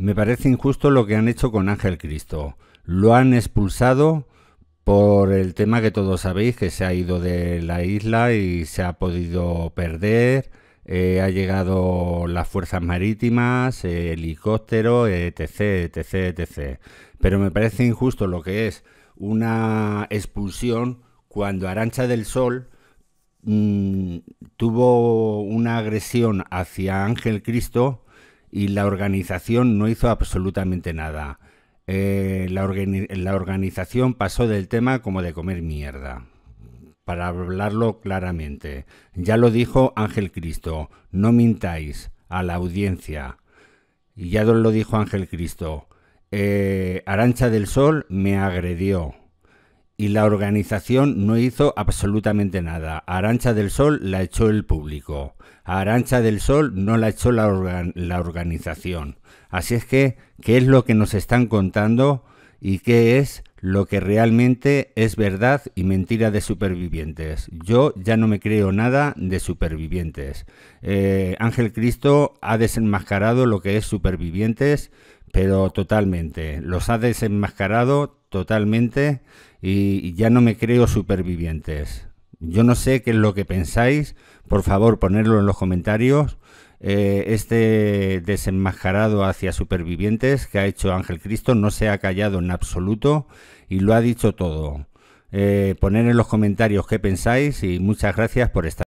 Me parece injusto lo que han hecho con Ángel Cristo. Lo han expulsado por el tema que todos sabéis, que se ha ido de la isla y se ha podido perder. Eh, ha llegado las fuerzas marítimas, helicóptero, etc, etc, etc. Pero me parece injusto lo que es una expulsión cuando Arancha del Sol mm, tuvo una agresión hacia Ángel Cristo y la organización no hizo absolutamente nada. Eh, la, organización pasó del tema como de comer mierda. Para hablarlo claramente. Ya lo dijo Ángel Cristo, no mintáis a la audiencia. Y ya lo dijo Ángel Cristo. Eh, Arancha del Sol me agredió y la organización no hizo absolutamente nada. A Arancha del Sol la echó el público. A Arancha del Sol no la echó la, la organización. Así es que, ¿qué es lo que nos están contando y qué es lo que realmente es verdad y mentira de supervivientes. Yo ya no me creo nada de supervivientes. Eh, Ángel Cristo ha desenmascarado lo que es supervivientes pero totalmente. Los ha desenmascarado totalmente y ya no me creo supervivientes. Yo no sé qué es lo que pensáis, por favor ponedlo en los comentarios. Eh, este desenmascarado hacia supervivientes que ha hecho Ángel Cristo no se ha callado en absoluto y lo ha dicho todo. Eh, poner en los comentarios qué pensáis y muchas gracias por estar.